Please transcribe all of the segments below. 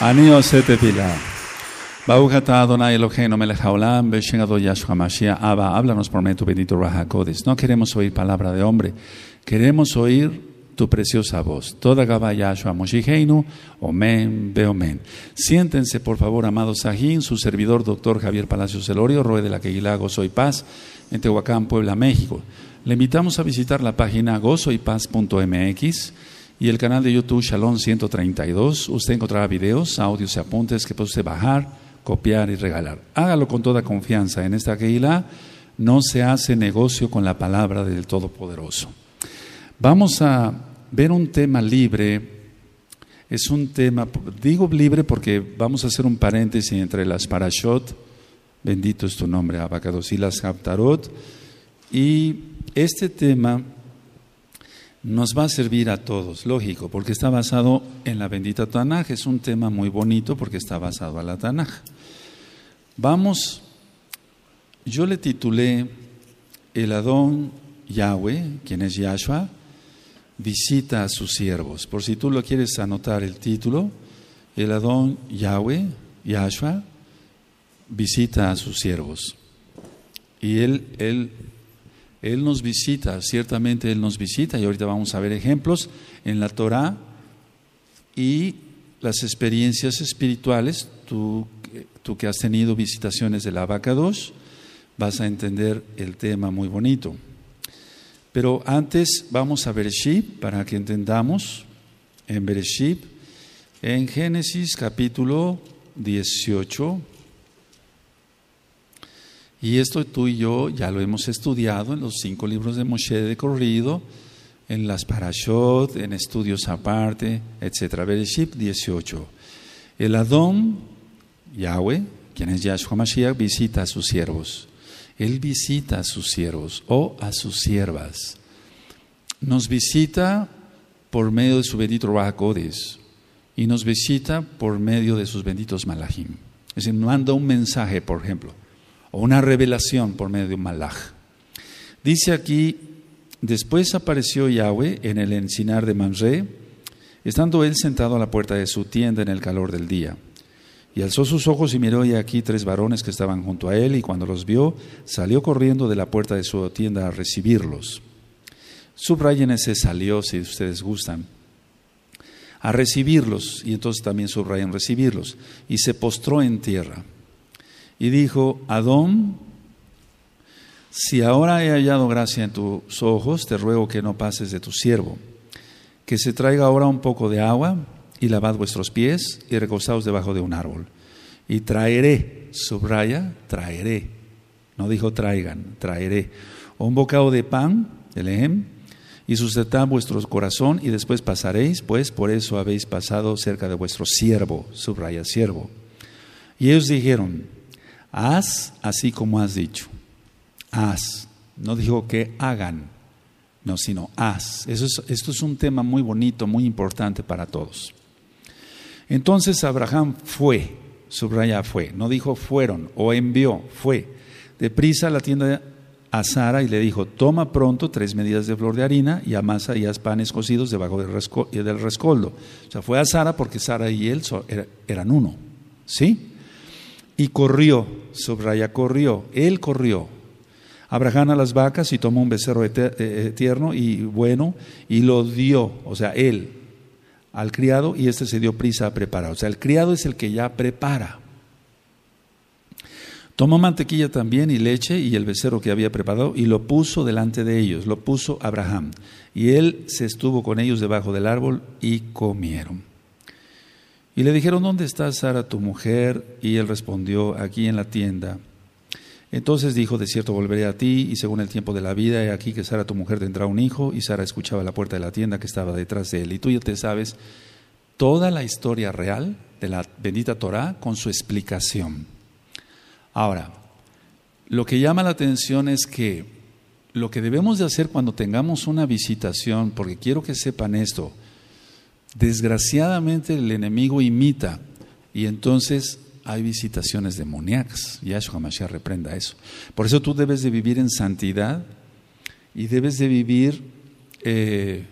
Aníosete sete pilar. dona ta Adonai Eloheinu melech haolam b'shem aba Mashiach. Abba, háblanos por medio tu bendito Rahakodes. No queremos oír palabra de hombre. Queremos oír tu preciosa voz. Toda Gaba Yahshua Moshiheinu, Omen, Beomen. Siéntense, por favor, amados ajín, su servidor, doctor Javier Palacios Elorio, Rue de la Queguilá, Gozo y Paz, en Tehuacán, Puebla, México. Le invitamos a visitar la página gozoypaz.mx y el canal de YouTube Shalom 132. Usted encontrará videos, audios y apuntes que puede usted bajar, copiar y regalar. Hágalo con toda confianza. En esta Keila no se hace negocio con la palabra del Todopoderoso. Vamos a ver un tema libre. Es un tema, digo libre porque vamos a hacer un paréntesis entre las parashot, bendito es tu nombre, Abacados, y las Haptarot. Y este tema nos va a servir a todos, lógico, porque está basado en la bendita Tanaj. Es un tema muy bonito porque está basado a la Tanaj. Vamos, yo le titulé El Adón Yahweh, quien es Yahshua, visita a sus siervos. Por si tú lo quieres anotar el título, El Adón Yahweh, Yahshua, visita a sus siervos. Y él, él él nos visita, ciertamente Él nos visita, y ahorita vamos a ver ejemplos en la Torá y las experiencias espirituales. Tú, tú que has tenido visitaciones de la vaca 2, vas a entender el tema muy bonito. Pero antes vamos a Bereshit para que entendamos en Bereshit, en Génesis capítulo 18. Y esto tú y yo ya lo hemos estudiado en los cinco libros de Moshe de corrido, en las Parashot, en estudios aparte, etc. Bereshit 18. El Adón, Yahweh, quien es Yahshua Mashiach, visita a sus siervos. Él visita a sus siervos o a sus siervas. Nos visita por medio de su bendito Rahakodes y nos visita por medio de sus benditos Malahim. Es decir, manda un mensaje, por ejemplo o una revelación por medio de un malaj. Dice aquí, después apareció Yahweh en el encinar de Manré, estando él sentado a la puerta de su tienda en el calor del día. Y alzó sus ojos y miró y aquí tres varones que estaban junto a él, y cuando los vio, salió corriendo de la puerta de su tienda a recibirlos. Subrayen ese salió, si ustedes gustan, a recibirlos, y entonces también subrayen recibirlos, y se postró en tierra y dijo, Adón, si ahora he hallado gracia en tus ojos, te ruego que no pases de tu siervo, que se traiga ahora un poco de agua y lavad vuestros pies y recostaos debajo de un árbol. Y traeré, subraya, traeré, no dijo traigan, traeré, un bocado de pan, el ejem, y sustentad vuestro corazón y después pasaréis, pues por eso habéis pasado cerca de vuestro siervo, subraya siervo. Y ellos dijeron, Haz así como has dicho. Haz. No dijo que hagan, no, sino haz. esto es un tema muy bonito, muy importante para todos. Entonces Abraham fue, subraya fue, no dijo fueron o envió, fue. Deprisa a la tienda a Sara y le dijo, toma pronto tres medidas de flor de harina y amasa y haz panes cocidos debajo del, rescoldo. O sea, fue a Sara porque Sara y él eran uno. ¿Sí? Y corrió, subraya, corrió, él corrió. Abraham a las vacas y tomó un becerro eh, eh, tierno y bueno y lo dio, o sea, él, al criado y este se dio prisa a preparar. O sea, el criado es el que ya prepara. Tomó mantequilla también y leche y el becerro que había preparado y lo puso delante de ellos, lo puso Abraham. Y él se estuvo con ellos debajo del árbol y comieron. Y le dijeron, ¿dónde está Sara tu mujer? Y él respondió, aquí en la tienda. Entonces dijo, de cierto volveré a ti, y según el tiempo de la vida, he aquí que Sara tu mujer tendrá un hijo, y Sara escuchaba la puerta de la tienda que estaba detrás de él. Y tú ya te sabes toda la historia real de la bendita Torá con su explicación. Ahora, lo que llama la atención es que lo que debemos de hacer cuando tengamos una visitación, porque quiero que sepan esto, Desgraciadamente el enemigo imita y entonces hay visitaciones demoníacas. Yahshua Mashiach reprenda eso. Por eso tú debes de vivir en santidad y debes de vivir eh,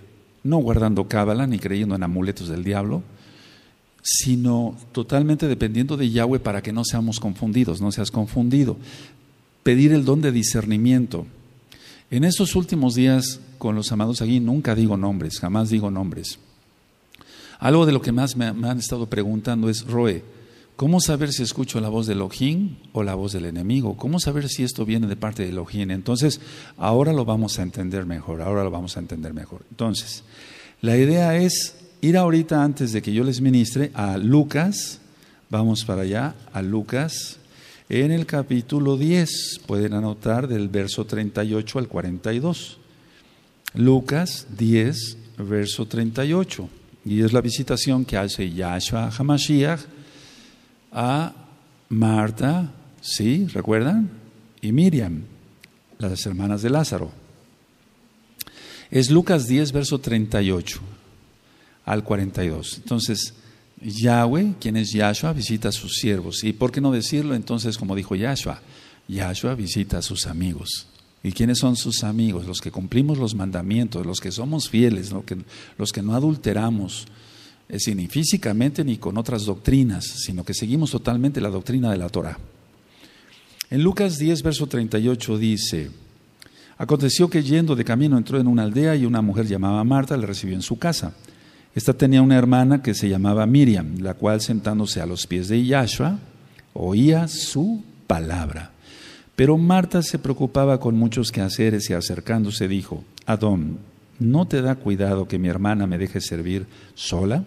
no guardando cábala ni creyendo en amuletos del diablo, sino totalmente dependiendo de Yahweh para que no seamos confundidos, no seas confundido. Pedir el don de discernimiento. En estos últimos días con los amados aquí nunca digo nombres, jamás digo nombres. Algo de lo que más me, han estado preguntando es, Roe, ¿cómo saber si escucho la voz del ojín o la voz del enemigo? ¿Cómo saber si esto viene de parte del ojín? Entonces, ahora lo vamos a entender mejor, ahora lo vamos a entender mejor. Entonces, la idea es ir ahorita antes de que yo les ministre a Lucas, vamos para allá, a Lucas, en el capítulo 10, pueden anotar del verso 38 al 42. Lucas 10, verso 38. Y es la visitación que hace Yahshua HaMashiach a Marta, ¿sí? ¿Recuerdan? Y Miriam, las hermanas de Lázaro. Es Lucas 10, verso 38 al 42. Entonces, Yahweh, quien es Yahshua, visita a sus siervos. ¿Y por qué no decirlo entonces como dijo Yahshua? Yahshua visita a sus amigos, ¿Y quiénes son sus amigos? Los que cumplimos los mandamientos, los que somos fieles, los que, no adulteramos, eh, ni físicamente ni con otras doctrinas, sino que seguimos totalmente la doctrina de la Torah. En Lucas 10, verso 38 dice, aconteció que yendo de camino entró en una aldea y una mujer llamada Marta le recibió en su casa. Esta tenía una hermana que se llamaba Miriam, la cual sentándose a los pies de Yahshua, oía su palabra. Pero Marta se preocupaba con muchos quehaceres y acercándose dijo, Adón, ¿no te da cuidado que mi hermana me deje servir sola?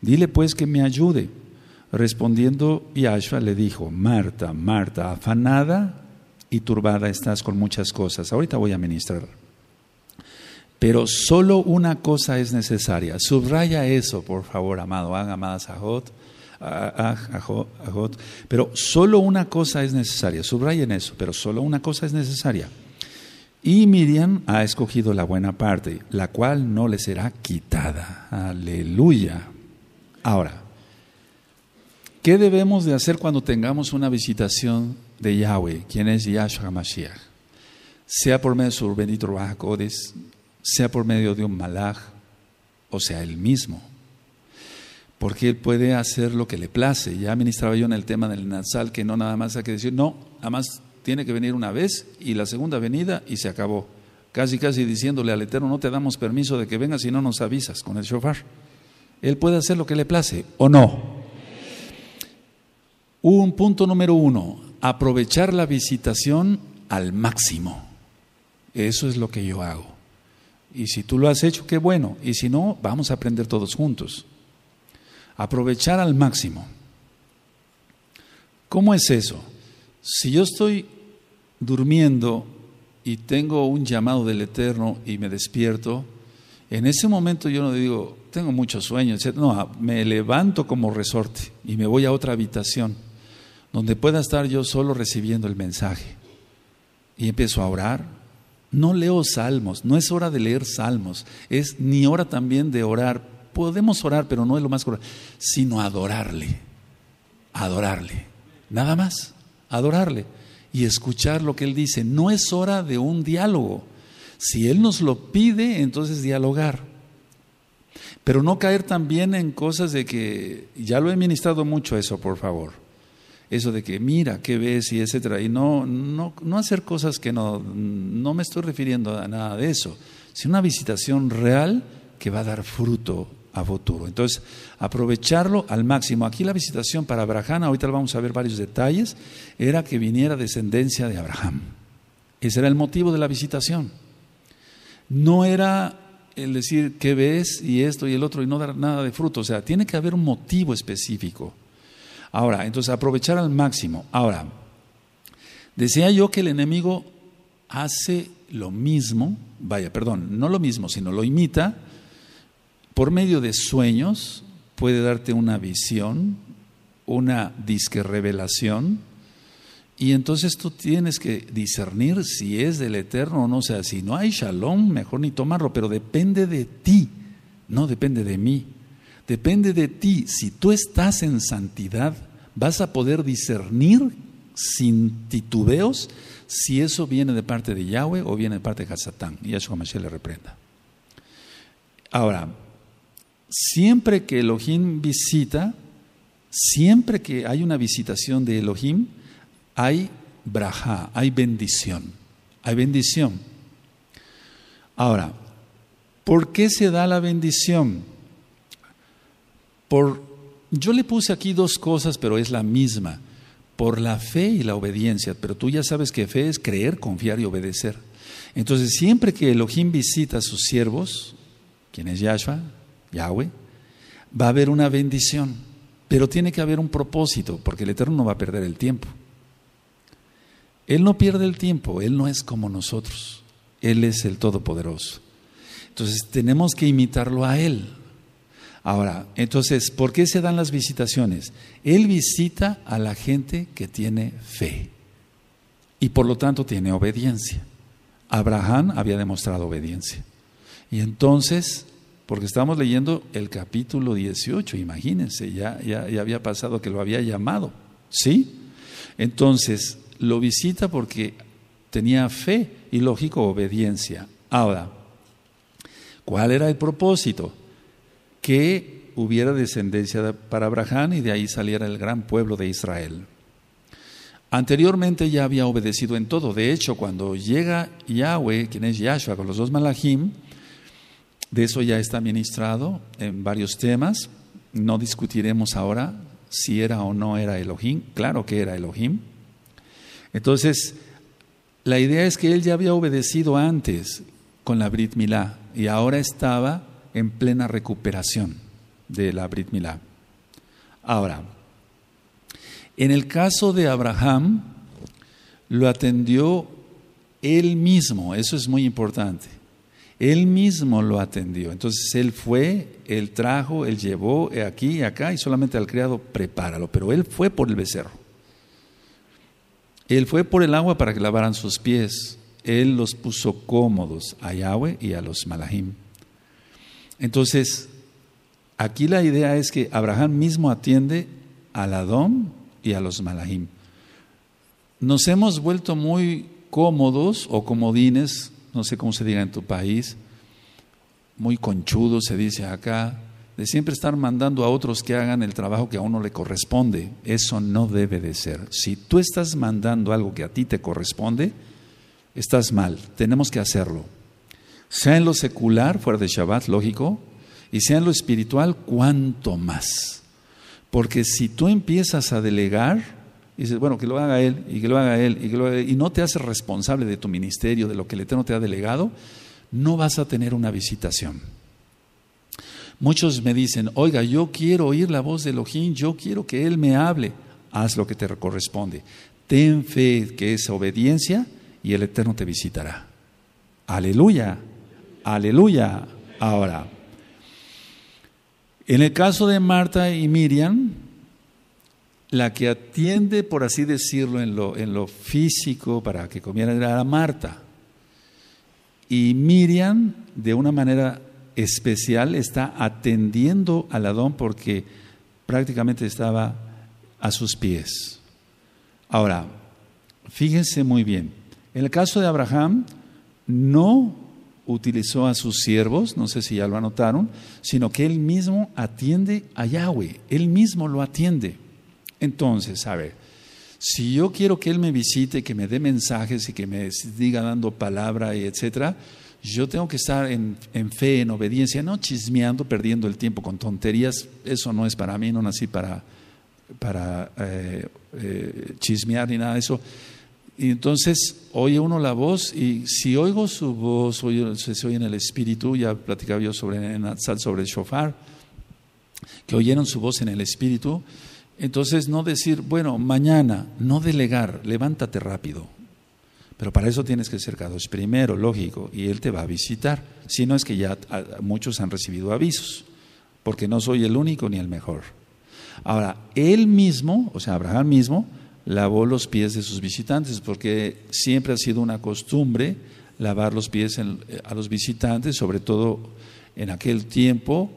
Dile pues que me ayude. Respondiendo Yashua le dijo, Marta, Marta, afanada y turbada estás con muchas cosas. Ahorita voy a ministrar. Pero solo una cosa es necesaria. Subraya eso, por favor, amado. Haga, amada ajot. Pero solo una cosa es necesaria, subrayen eso, pero solo una cosa es necesaria. Y Miriam ha escogido la buena parte, la cual no le será quitada. Aleluya. Ahora, ¿qué debemos de hacer cuando tengamos una visitación de Yahweh, quien es Yahshua Mashiach? Sea por medio de su bendito Ruach sea por medio de un malach, o sea, el mismo porque él puede hacer lo que le place. Ya ministraba yo en el tema del nasal que no nada más hay que decir, no, nada más tiene que venir una vez y la segunda venida y se acabó. Casi, casi diciéndole al Eterno, no te damos permiso de que vengas si no nos avisas con el shofar. Él puede hacer lo que le place o no. Un punto número uno, aprovechar la visitación al máximo. Eso es lo que yo hago. Y si tú lo has hecho, qué bueno. Y si no, vamos a aprender todos juntos aprovechar al máximo. ¿Cómo es eso? Si yo estoy durmiendo y tengo un llamado del Eterno y me despierto, en ese momento yo no digo, tengo muchos sueños, no, ah, me levanto como resorte y me voy a otra habitación donde pueda estar yo solo recibiendo el mensaje. Y empiezo a orar. No leo salmos, no es hora de leer salmos, es ni hora también de orar Podemos orar, pero no es lo más correcto, sino adorarle, adorarle, nada más, adorarle y escuchar lo que Él dice. No es hora de un diálogo. Si Él nos lo pide, entonces dialogar. Pero no caer también en cosas de que, ya lo he ministrado mucho eso, por favor. Eso de que mira, qué ves y etcétera. Y no, no, no hacer cosas que no, no me estoy refiriendo a nada de eso, sino una visitación real que va a dar fruto a futuro. Entonces, aprovecharlo al máximo. Aquí la visitación para Abraham, ahorita vamos a ver varios detalles, era que viniera descendencia de Abraham. Ese era el motivo de la visitación. No era el decir qué ves y esto y el otro y no dar nada de fruto. O sea, tiene que haber un motivo específico. Ahora, entonces aprovechar al máximo. Ahora, decía yo que el enemigo hace lo mismo, vaya, perdón, no lo mismo, sino lo imita por medio de sueños puede darte una visión, una disque revelación, y entonces tú tienes que discernir si es del Eterno o no. O sea, si no hay shalom, mejor ni tomarlo, pero depende de ti, no depende de mí. Depende de ti. Si tú estás en santidad, vas a poder discernir sin titubeos si eso viene de parte de Yahweh o viene de parte de Hasatán. Y eso Mashiach le reprenda. Ahora, siempre que Elohim visita, siempre que hay una visitación de Elohim, hay braja, hay bendición, hay bendición. Ahora, ¿por qué se da la bendición? Por, yo le puse aquí dos cosas, pero es la misma, por la fe y la obediencia, pero tú ya sabes que fe es creer, confiar y obedecer. Entonces, siempre que Elohim visita a sus siervos, quien es Yahshua, Yahweh, va a haber una bendición, pero tiene que haber un propósito, porque el Eterno no va a perder el tiempo. Él no pierde el tiempo, Él no es como nosotros, Él es el Todopoderoso. Entonces tenemos que imitarlo a Él. Ahora, entonces, ¿por qué se dan las visitaciones? Él visita a la gente que tiene fe y por lo tanto tiene obediencia. Abraham había demostrado obediencia. Y entonces porque estamos leyendo el capítulo 18, imagínense, ya, ya, había pasado que lo había llamado, ¿sí? Entonces, lo visita porque tenía fe y lógico obediencia. Ahora, ¿cuál era el propósito? Que hubiera descendencia para Abraham y de ahí saliera el gran pueblo de Israel. Anteriormente ya había obedecido en todo. De hecho, cuando llega Yahweh, quien es Yahshua, con los dos Malachim, de eso ya está ministrado en varios temas. No discutiremos ahora si era o no era Elohim. Claro que era Elohim. Entonces, la idea es que él ya había obedecido antes con la Brit Milá y ahora estaba en plena recuperación de la Brit Milá. Ahora, en el caso de Abraham, lo atendió él mismo, eso es muy importante. Él mismo lo atendió. Entonces Él fue, Él trajo, Él llevó aquí y acá y solamente al criado prepáralo. Pero Él fue por el becerro. Él fue por el agua para que lavaran sus pies. Él los puso cómodos a Yahweh y a los Malahim. Entonces, aquí la idea es que Abraham mismo atiende al Adón y a los Malahim. Nos hemos vuelto muy cómodos o comodines no sé cómo se diga en tu país, muy conchudo se dice acá, de siempre estar mandando a otros que hagan el trabajo que a uno le corresponde. Eso no debe de ser. Si tú estás mandando algo que a ti te corresponde, estás mal, tenemos que hacerlo. Sea en lo secular, fuera de Shabbat, lógico, y sea en lo espiritual, cuanto más. Porque si tú empiezas a delegar, dices, bueno, que lo haga él, y que lo haga él, y que lo y no te haces responsable de tu ministerio, de lo que el Eterno te ha delegado, no vas a tener una visitación. Muchos me dicen, oiga, yo quiero oír la voz de Elohim, yo quiero que Él me hable. Haz lo que te corresponde. Ten fe que es obediencia y el Eterno te visitará. Aleluya, aleluya. Ahora, en el caso de Marta y Miriam, la que atiende, por así decirlo, en lo, físico para que comiera era Marta. Y Miriam, de una manera especial, está atendiendo al Adón porque prácticamente estaba a sus pies. Ahora, fíjense muy bien, en el caso de Abraham, no utilizó a sus siervos, no sé si ya lo anotaron, sino que él mismo atiende a Yahweh, él mismo lo atiende. Entonces, a ver, si yo quiero que Él me visite, que me dé mensajes y que me diga dando palabra y etcétera, yo tengo que estar en, fe, en obediencia, no chismeando, perdiendo el tiempo con tonterías. Eso no es para mí, no nací para, para eh, eh, chismear ni nada de eso. Y entonces oye uno la voz y si oigo su voz, oye, se oye en el espíritu, ya platicaba yo sobre, sobre el shofar, que oyeron su voz en el espíritu, entonces no decir, bueno, mañana, no delegar, levántate rápido. Pero para eso tienes que ser cada primero, lógico, y Él te va a visitar. Si no es que ya ah, muchos han recibido avisos, porque no soy el único ni el mejor. Ahora, Él mismo, o sea, Abraham mismo, lavó los pies de sus visitantes, porque siempre ha sido una costumbre lavar los pies eh, a los visitantes, sobre todo en aquel tiempo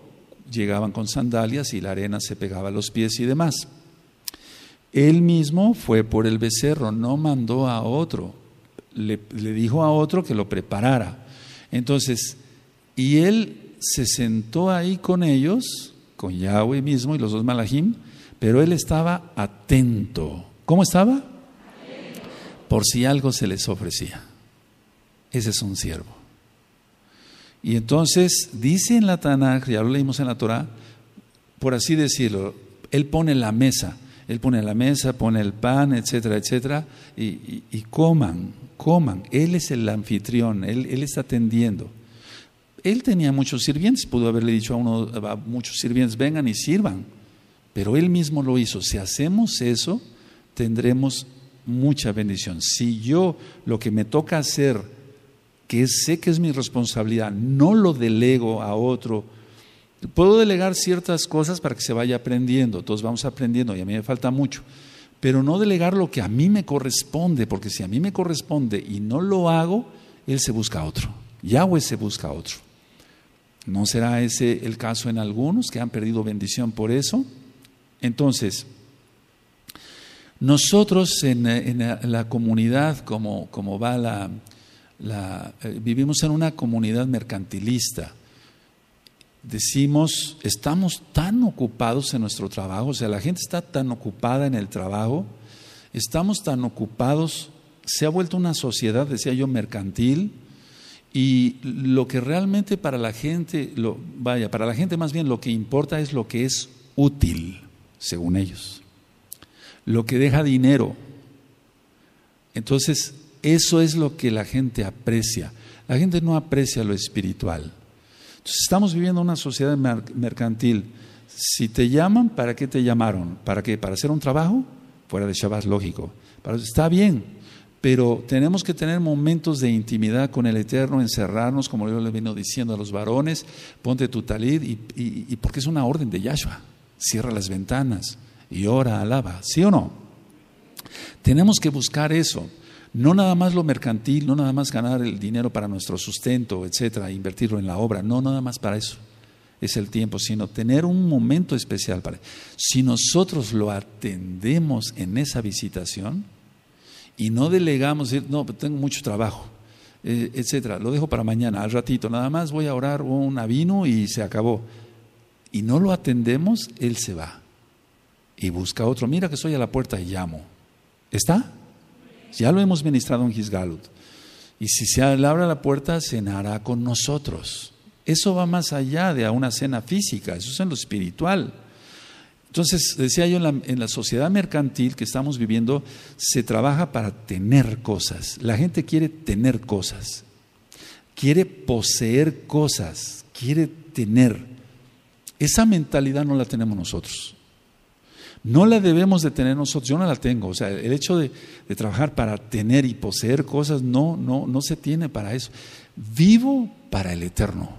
llegaban con sandalias y la arena se pegaba a los pies y demás. Él mismo fue por el becerro, no mandó a otro, le, dijo a otro que lo preparara. Entonces, y él se sentó ahí con ellos, con Yahweh mismo y los dos Malahim, pero él estaba atento. ¿Cómo estaba? Por si algo se les ofrecía. Ese es un siervo. Y entonces dice en la Tanaj, ya lo leímos en la Torah, por así decirlo, él pone la mesa, él pone la mesa, pone el pan, etcétera, etcétera, y, coman, coman. Él es el anfitrión, él, él, está atendiendo. Él tenía muchos sirvientes, pudo haberle dicho a, uno, a muchos sirvientes, vengan y sirvan, pero él mismo lo hizo. Si hacemos eso, tendremos mucha bendición. Si yo lo que me toca hacer que sé que es mi responsabilidad, no lo delego a otro. Puedo delegar ciertas cosas para que se vaya aprendiendo, todos vamos aprendiendo y a mí me falta mucho, pero no delegar lo que a mí me corresponde, porque si a mí me corresponde y no lo hago, Él se busca a otro, Yahweh se busca a otro. ¿No será ese el caso en algunos que han perdido bendición por eso? Entonces, nosotros en, la comunidad, como, como va la, la, eh, vivimos en una comunidad mercantilista. Decimos, estamos tan ocupados en nuestro trabajo, o sea, la gente está tan ocupada en el trabajo, estamos tan ocupados, se ha vuelto una sociedad, decía yo, mercantil, y lo que realmente para la gente, vaya, para la gente más bien lo que importa es lo que es útil, según ellos, lo que deja dinero. Entonces, eso es lo que la gente aprecia. La gente no aprecia lo espiritual. Entonces, estamos viviendo una sociedad mercantil. Si te llaman, ¿para qué te llamaron? ¿Para qué? ¿Para hacer un trabajo? Fuera de Shabbat, lógico. está bien, pero tenemos que tener momentos de intimidad con el Eterno, encerrarnos, como yo le vino diciendo a los varones, ponte tu talid, y, y porque es una orden de Yahshua. Cierra las ventanas y ora, alaba, ¿sí o no? Tenemos que buscar eso no nada más lo mercantil, no nada más ganar el dinero para nuestro sustento, etcétera, e invertirlo en la obra, no nada más para eso es el tiempo, sino tener un momento especial para Si nosotros lo atendemos en esa visitación y no delegamos, no, pues tengo mucho trabajo, eh, etcétera, lo dejo para mañana, al ratito, nada más voy a orar un avino y se acabó. Y no lo atendemos, él se va y busca otro. Mira que estoy a la puerta y llamo. ¿Está? Ya lo hemos ministrado en Gisgalut. Y si se le abre la puerta, cenará con nosotros. Eso va más allá de una cena física, eso es en lo espiritual. Entonces, decía yo, en la, sociedad mercantil que estamos viviendo, se trabaja para tener cosas. La gente quiere tener cosas, quiere poseer cosas, quiere tener. Esa mentalidad no la tenemos nosotros no la debemos de tener nosotros, yo no la tengo, o sea, el hecho de, trabajar para tener y poseer cosas, no, no, no se tiene para eso. Vivo para el eterno.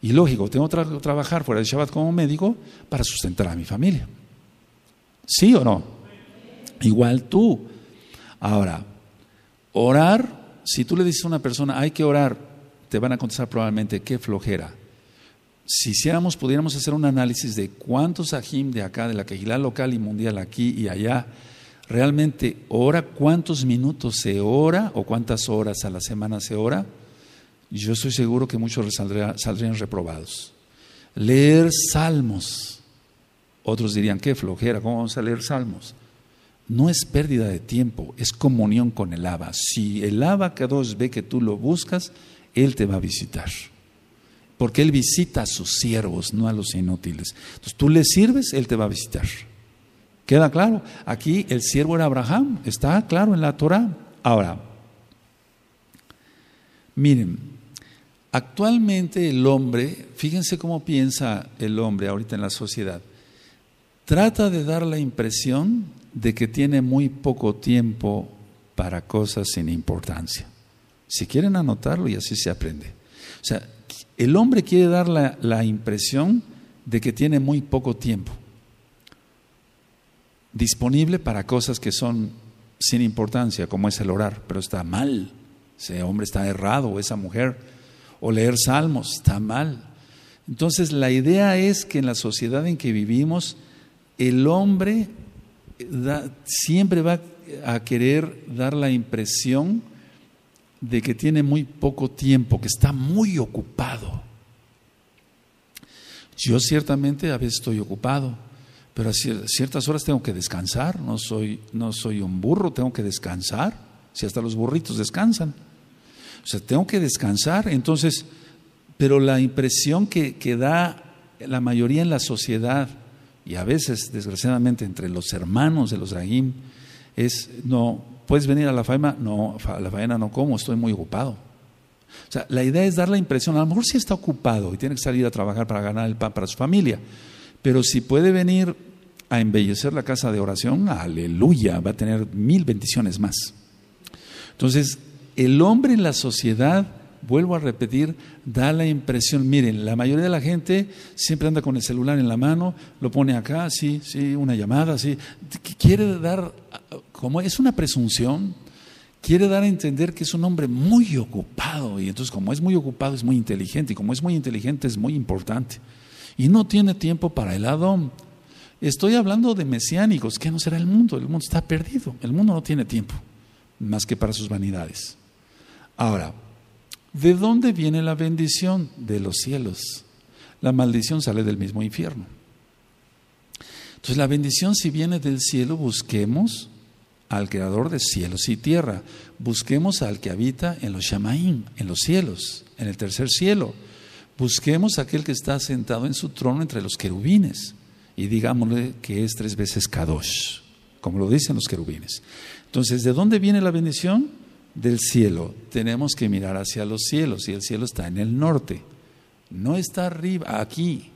Y lógico, tengo que trabajar fuera del Shabbat como médico para sustentar a mi familia. ¿Sí o no? Igual tú. Ahora, orar, si tú le dices a una persona, hay que orar, te van a contestar probablemente, qué flojera si hiciéramos, pudiéramos hacer un análisis de cuántos ajim de acá, de la quejilá local y mundial aquí y allá, realmente ora, cuántos minutos se ora o cuántas horas a la semana se ora, yo estoy seguro que muchos saldrían reprobados. Leer salmos. Otros dirían, qué flojera, ¿cómo vamos a leer salmos? No es pérdida de tiempo, es comunión con el Abba. Si el cada dos ve que tú lo buscas, Él te va a visitar porque Él visita a sus siervos, no a los inútiles. Entonces tú le sirves, Él te va a visitar. ¿Queda claro? Aquí el siervo era Abraham, está claro en la Torah. Ahora, miren, actualmente el hombre, fíjense cómo piensa el hombre ahorita en la sociedad, trata de dar la impresión de que tiene muy poco tiempo para cosas sin importancia. Si quieren anotarlo y así se aprende. O sea, el hombre quiere dar la, impresión de que tiene muy poco tiempo disponible para cosas que son sin importancia, como es el orar, pero está mal. Ese hombre está errado, o esa mujer, o leer salmos, está mal. Entonces la idea es que en la sociedad en que vivimos, el hombre siempre va a querer dar la impresión de que tiene muy poco tiempo, que está muy ocupado. Yo ciertamente a veces estoy ocupado, pero a ciertas horas tengo que descansar, no soy, no soy un burro, tengo que descansar, si hasta los burritos descansan. O sea, tengo que descansar, entonces, pero la impresión que, que da la mayoría en la sociedad, y a veces, desgraciadamente, entre los hermanos de los Rahim, es, no, puedes venir a la faena, no, a la faena no como, estoy muy ocupado. O sea, la idea es dar la impresión, a lo mejor sí está ocupado y tiene que salir a trabajar para ganar el pan para su familia, pero si puede venir a embellecer la casa de oración, aleluya, va a tener mil bendiciones más. Entonces, el hombre en la sociedad, vuelvo a repetir, da la impresión, miren, la mayoría de la gente siempre anda con el celular en la mano, lo pone acá, sí, sí, una llamada, sí, quiere dar como es una presunción, quiere dar a entender que es un hombre muy ocupado y entonces como es muy ocupado es muy inteligente y como es muy inteligente es muy importante y no tiene tiempo para el Adón. Estoy hablando de mesiánicos, ¿qué no será el mundo? El mundo está perdido, el mundo no tiene tiempo más que para sus vanidades. Ahora, ¿de dónde viene la bendición? De los cielos. La maldición sale del mismo infierno. Entonces la bendición si viene del cielo, busquemos al creador de cielos y tierra. Busquemos al que habita en los Shamaim, en los cielos, en el tercer cielo. Busquemos aquel que está sentado en su trono entre los querubines y digámosle que es tres veces Kadosh, como lo dicen los querubines. Entonces, ¿de dónde viene la bendición? Del cielo. Tenemos que mirar hacia los cielos y el cielo está en el norte. No está arriba, aquí.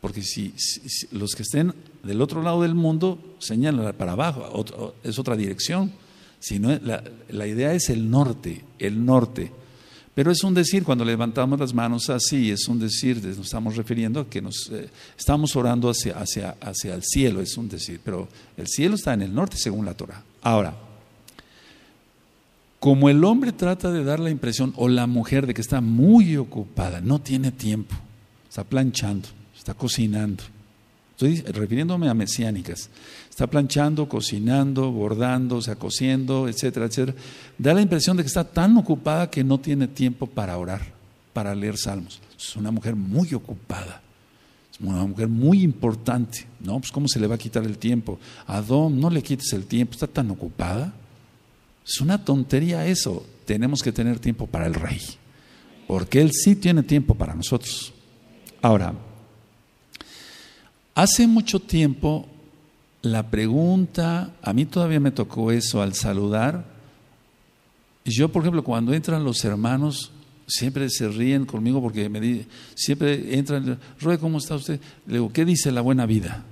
Porque si, si los que estén del otro lado del mundo señala para abajo, es otra dirección. la, la idea es el norte, el norte. Pero es un decir, cuando levantamos las manos así, es un decir, nos estamos refiriendo a que nos eh, estamos orando hacia, hacia, hacia el cielo, es un decir, pero el cielo está en el norte según la Torah. Ahora, como el hombre trata de dar la impresión, o la mujer, de que está muy ocupada, no tiene tiempo, está planchando, está cocinando, Estoy refiriéndome a mesiánicas. Está planchando, cocinando, bordando, o sea, cosiendo, etcétera, etcétera. Da la impresión de que está tan ocupada que no tiene tiempo para orar, para leer salmos. Es una mujer muy ocupada. Es una mujer muy importante. ¿No? Pues, ¿cómo se le va a quitar el tiempo? Adón, no le quites el tiempo, está tan ocupada. Es una tontería eso. Tenemos que tener tiempo para el rey. Porque él sí tiene tiempo para nosotros. Ahora, Hace mucho tiempo, la pregunta, a mí todavía me tocó eso al saludar. Yo, por ejemplo, cuando entran los hermanos, siempre se ríen conmigo porque me di, siempre entran, Roy, ¿cómo está usted? Le digo, ¿qué dice la buena vida?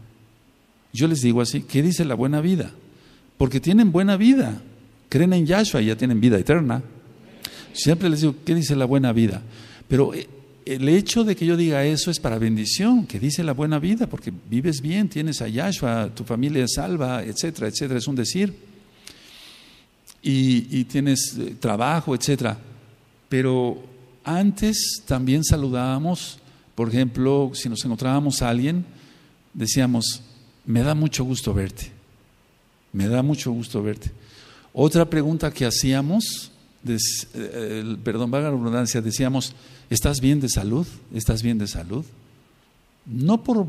Yo les digo así, ¿qué dice la buena vida? Porque tienen buena vida, creen en Yahshua y ya tienen vida eterna. Siempre les digo, ¿qué dice la buena vida? Pero eh, el hecho de que yo diga eso es para bendición, que dice la buena vida, porque vives bien, tienes a Yahshua, tu familia es salva, etcétera, etcétera, es un decir. Y, y tienes eh, trabajo, etcétera. Pero antes también saludábamos, por ejemplo, si nos encontrábamos a alguien, decíamos, me da mucho gusto verte, me da mucho gusto verte. Otra pregunta que hacíamos eh, perdón, eh, perdón, vaga redundancia, decíamos, ¿estás bien de salud? ¿Estás bien de salud? No por,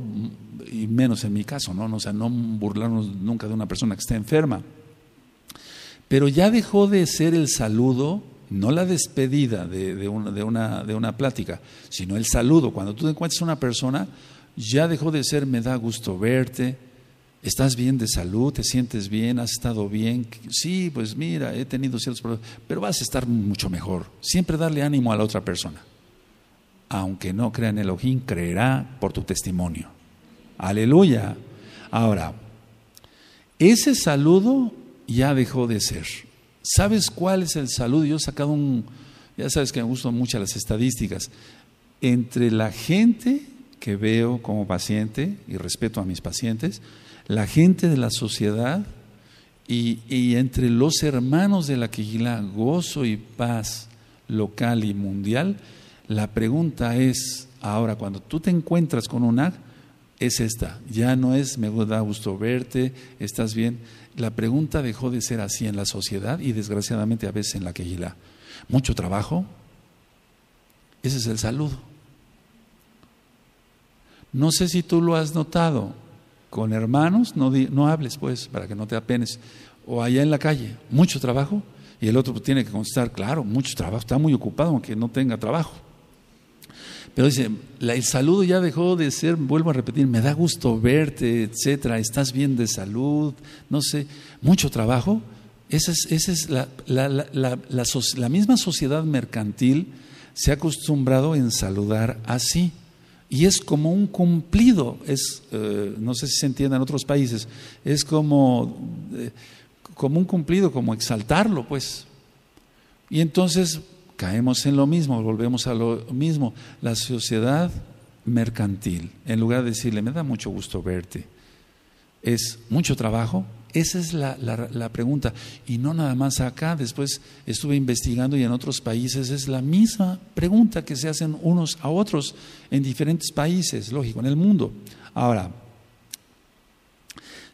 y menos en mi caso, ¿no? O sea, no burlarnos nunca de una persona que está enferma. Pero ya dejó de ser el saludo, no la despedida de, una, plática, sino el saludo. Cuando tú encuentras una persona, ya dejó de ser me da gusto verte, ¿Estás bien de salud? ¿Te sientes bien? ¿Has estado bien? Sí, pues mira, he tenido ciertos problemas, pero vas a estar mucho mejor. Siempre darle ánimo a la otra persona. Aunque no crea en Elohim, creerá por tu testimonio. Aleluya. Ahora, ese saludo ya dejó de ser. ¿Sabes cuál es el saludo? Yo he sacado un, ya sabes que me gustan mucho las estadísticas. Entre la gente que veo como paciente, y respeto a mis pacientes, la gente de la sociedad y, entre los hermanos de la Quijilá, gozo y paz local y mundial, la pregunta es, ahora cuando tú te encuentras con una, es esta, ya no es me da gusto verte, estás bien. La pregunta dejó de ser así en la sociedad y desgraciadamente a veces en la Quijilá. Mucho trabajo, ese es el saludo. No sé si tú lo has notado, con hermanos, no, no hables pues, para que no te apenes. O allá en la calle, mucho trabajo. Y el otro tiene que constar, claro, mucho trabajo, está muy ocupado aunque no tenga trabajo. Pero dice, el saludo ya dejó de ser, vuelvo a repetir, me da gusto verte, etcétera, estás bien de salud, no sé, mucho trabajo. Esa es, esa es la, la, la, la, misma sociedad mercantil se ha acostumbrado en saludar así y es como un cumplido, es, eh, no sé si se entiende en otros países, es como, eh, como un cumplido, como exaltarlo, pues. Y entonces caemos en lo mismo, volvemos a lo mismo, la sociedad mercantil, en lugar de decirle, me da mucho gusto verte, es mucho trabajo, esa es la, la, pregunta. Y no nada más acá, después estuve investigando y en otros países es la misma pregunta que se hacen unos a otros en diferentes países, lógico, en el mundo. Ahora,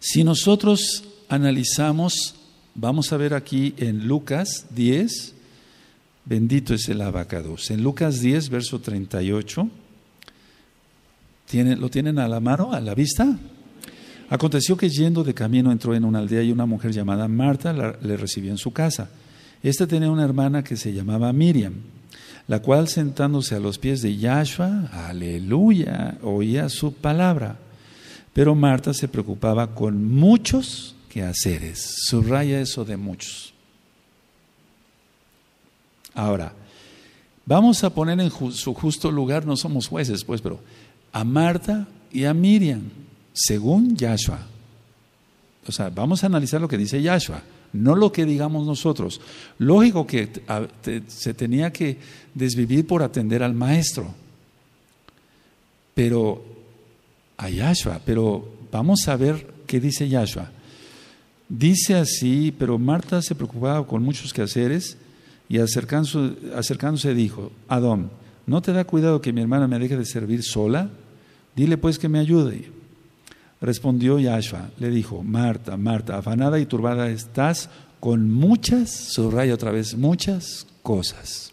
si nosotros analizamos, vamos a ver aquí en Lucas 10, bendito es el abacado, en Lucas 10, verso 38, ¿tienen, ¿lo tienen a la mano, a la vista? Aconteció que yendo de camino entró en una aldea y una mujer llamada Marta le recibió en su casa. Esta tenía una hermana que se llamaba Miriam, la cual sentándose a los pies de Yahshua, aleluya, oía su palabra. Pero Marta se preocupaba con muchos quehaceres. Subraya eso de muchos. Ahora, vamos a poner en su justo lugar, no somos jueces, pues, pero a Marta y a Miriam según Yahshua. O sea, vamos a analizar lo que dice Yahshua, no lo que digamos nosotros. Lógico que se tenía que desvivir por atender al maestro, pero a Yahshua, pero vamos a ver qué dice Yahshua. Dice así, pero Marta se preocupaba con muchos quehaceres y acercándose, acercándose dijo, Adón, ¿no te da cuidado que mi hermana me deje de servir sola? Dile pues que me ayude. Respondió Yahshua, le dijo, Marta, Marta, afanada y turbada estás con muchas, subraya otra vez, muchas cosas.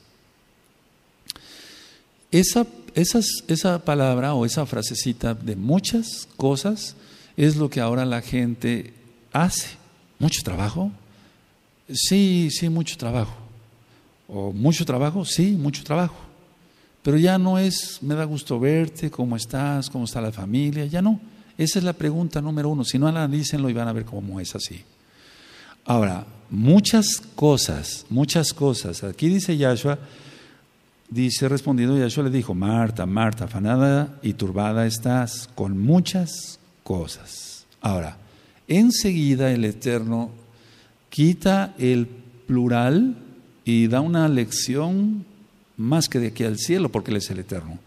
Esa, esa palabra o esa frasecita de muchas cosas es lo que ahora la gente hace. ¿Mucho trabajo? Sí, sí, mucho trabajo. ¿O mucho trabajo? Sí, mucho trabajo. Pero ya no es, me da gusto verte, cómo estás, cómo está la familia, ya no esa es la pregunta número uno. Si no dicen, y van a ver cómo es así. Ahora, muchas cosas, muchas cosas. Aquí dice Yahshua, dice respondiendo Yahshua le dijo, Marta, Marta, afanada y turbada estás con muchas cosas. Ahora, enseguida el Eterno quita el plural y da una lección más que de aquí al cielo, porque Él es el Eterno.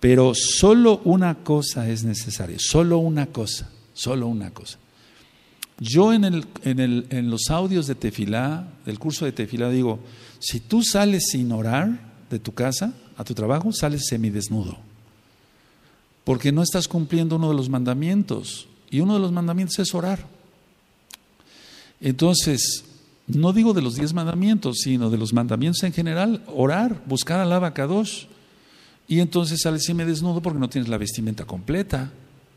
Pero solo una cosa es necesaria, solo una cosa, solo una cosa. Yo en, los audios de Tefilá, del curso de Tefilá, digo, si tú sales sin orar de tu casa a tu trabajo, sales semidesnudo. Porque no estás cumpliendo uno de los mandamientos. Y uno de los mandamientos es orar. Entonces, no digo de los diez mandamientos, sino de los mandamientos en general, orar, buscar al dos. Y entonces y me desnudo porque no tienes la vestimenta completa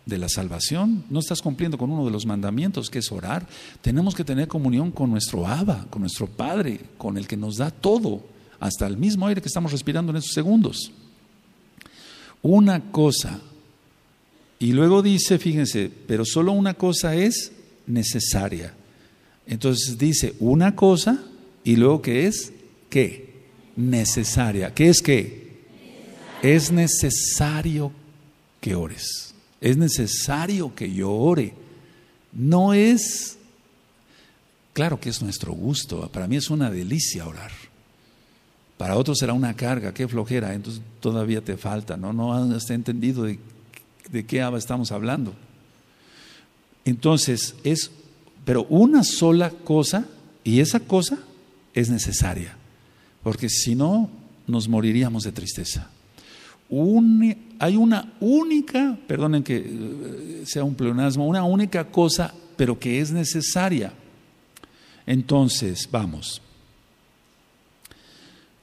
de la salvación, no estás cumpliendo con uno de los mandamientos que es orar. Tenemos que tener comunión con nuestro Abba, con nuestro Padre, con el que nos da todo, hasta el mismo aire que estamos respirando en estos segundos. Una cosa, y luego dice, fíjense, pero solo una cosa es necesaria. Entonces dice una cosa y luego que es qué? Necesaria. ¿Qué es qué? es necesario que ores. Es necesario que yo ore. No es, claro que es nuestro gusto, para mí es una delicia orar. Para otros será una carga, qué flojera, entonces todavía te falta, no, no has entendido de, de qué estamos hablando. Entonces es, pero una sola cosa, y esa cosa es necesaria, porque si no, nos moriríamos de tristeza hay una única, perdonen que eh, sea un pleonasmo, una única cosa, pero que es necesaria. Entonces, vamos.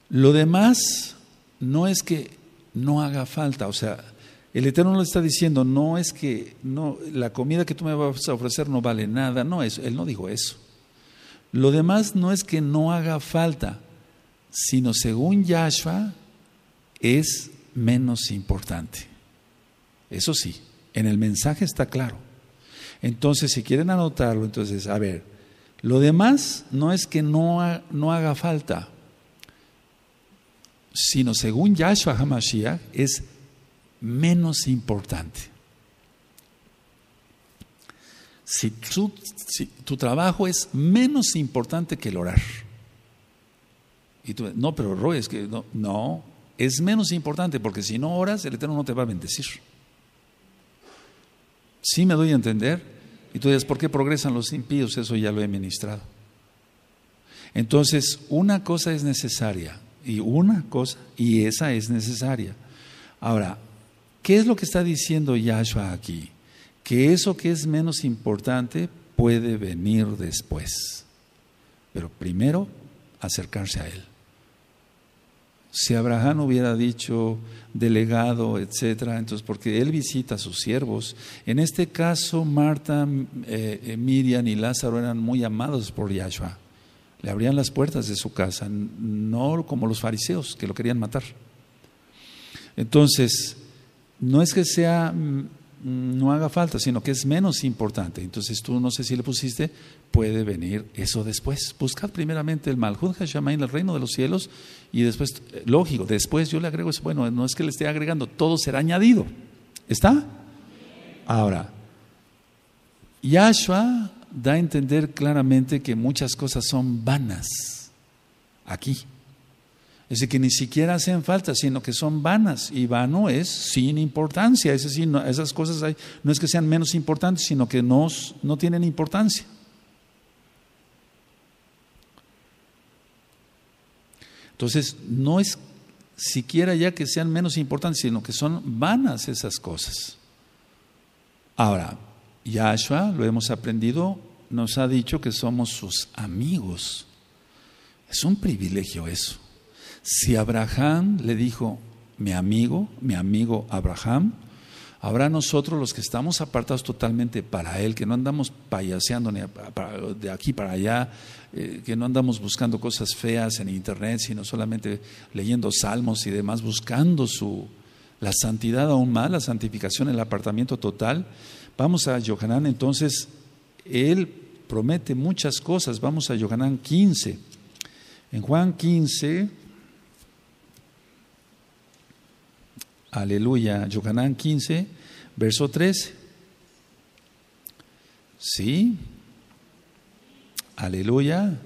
Lo demás no es que no haga falta, o sea, el Eterno le está diciendo, no es que no, la comida que tú me vas a ofrecer no vale nada, no es, él no dijo eso. Lo demás no es que no haga falta, sino según Yahshua es menos importante. Eso sí, en el mensaje está claro. Entonces, si quieren anotarlo, entonces, a ver, lo demás no es que no, no haga falta, sino según Yahshua HaMashiach es menos importante. Si tu, si tu trabajo es menos importante que el orar. Y tú, no, pero Roy, es que no, no, es menos importante porque si no oras, el Eterno no te va a bendecir. ¿Sí me doy a entender? Y tú dices, ¿por qué progresan los impíos? Eso ya lo he ministrado. Entonces, una cosa es necesaria y una cosa, y esa es necesaria. Ahora, ¿qué es lo que está diciendo Yahshua aquí? Que eso que es menos importante puede venir después, pero primero acercarse a Él. Si Abraham hubiera dicho delegado, etcétera, entonces porque él visita a sus siervos. En este caso, Marta, eh, eh, Miriam y Lázaro eran muy amados por Yahshua. Le abrían las puertas de su casa, no como los fariseos que lo querían matar. Entonces, no es que sea mm, no haga falta, sino que es menos importante. Entonces tú no sé si le pusiste, puede venir eso después. Buscad primeramente el mal, en el reino de los cielos, y después, eh, lógico, después yo le agrego eso. Bueno, no es que le esté agregando, todo será añadido. ¿Está? Ahora, Yahshua da a entender claramente que muchas cosas son vanas aquí. Es decir, que ni siquiera hacen falta, sino que son vanas. Y vano es sin importancia. Es decir, esas cosas hay, no es que sean menos importantes, sino que no tienen importancia. Entonces, no es siquiera ya que sean menos importantes, sino que son vanas esas cosas. Ahora, Yahshua, lo hemos aprendido, nos ha dicho que somos sus amigos. Es un privilegio eso. Si Abraham le dijo, mi amigo, mi amigo Abraham, habrá nosotros los que estamos apartados totalmente para Él, que no andamos payaseando ni de aquí para allá, eh, que no andamos buscando cosas feas en internet, sino solamente leyendo salmos y demás, buscando su, la santidad aún más, la santificación, el apartamiento total. Vamos a Yohanan, entonces, Él promete muchas cosas. Vamos a Yohanan 15. En Juan 15, Aleluya. Yohanan 15, verso 13. Sí. Aleluya.